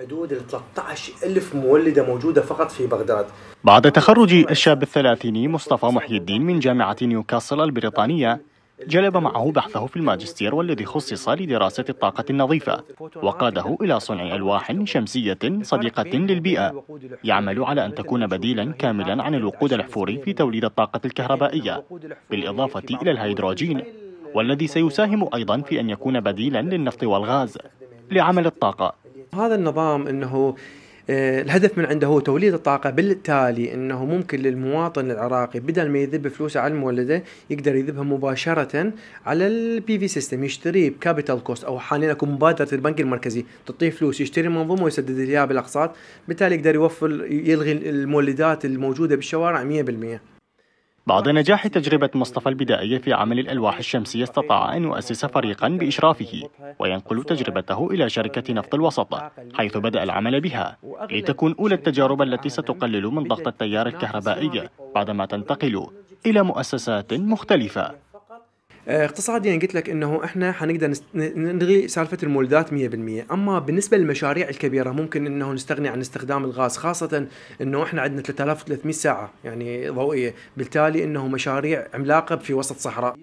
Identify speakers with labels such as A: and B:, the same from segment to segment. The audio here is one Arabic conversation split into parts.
A: حدود ال 13 ألف مولدة موجودة فقط في بغداد
B: بعد تخرج الشاب الثلاثيني مصطفى محي الدين من جامعة نيوكاسل البريطانية جلب معه بحثه في الماجستير والذي خصص لدراسة الطاقة النظيفة وقاده إلى صنع ألواح شمسية صديقة للبيئة يعمل على أن تكون بديلا كاملا عن الوقود الأحفوري في توليد الطاقة الكهربائية بالإضافة إلى الهيدروجين والذي سيساهم أيضا في أن يكون بديلا للنفط والغاز لعمل الطاقة
A: هذا النظام انه آه، الهدف من عنده هو توليد الطاقة بالتالي انه ممكن للمواطن العراقي بدل ما يذب فلوسه على المولدة يقدر يذبها مباشرة على البي في سيستم يشتريه بكابيتال كوست او حاليا اكو مبادرة البنك المركزي تعطيه فلوس يشتري منظومة ويسدد اياها بالاقساط بالتالي يقدر يوفر يلغي المولدات الموجودة بالشوارع 100%
B: بعد نجاح تجربة مصطفى البدائية في عمل الألواح الشمسية استطاع أن يؤسس فريقا بإشرافه وينقل تجربته إلى شركة نفط الوسط حيث بدأ العمل بها لتكون أولى التجارب التي ستقلل من ضغط التيار الكهربائي
A: بعدما تنتقل إلى مؤسسات مختلفة آه، اقتصاديا قلت لك انه احنا حنقدر نلغي سالفه المولدات 100% اما بالنسبه للمشاريع الكبيره ممكن انه نستغني عن استخدام الغاز خاصه انه احنا عندنا 3300 ساعه يعني ضوئيه بالتالي انه مشاريع عملاقه في وسط صحراء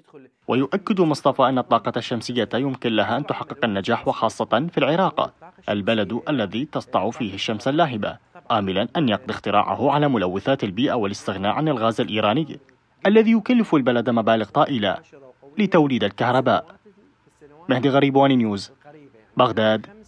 A: ويؤكد
B: مصطفى أن الطاقة الشمسية يمكن لها أن تحقق النجاح وخاصة في العراق البلد الذي تسطع فيه الشمس اللاهبة آملا أن يقضي اختراعه على ملوثات البيئة والاستغناء عن الغاز الإيراني الذي يكلف البلد مبالغ طائلة لتوليد الكهرباء مهدي غريب نيوز بغداد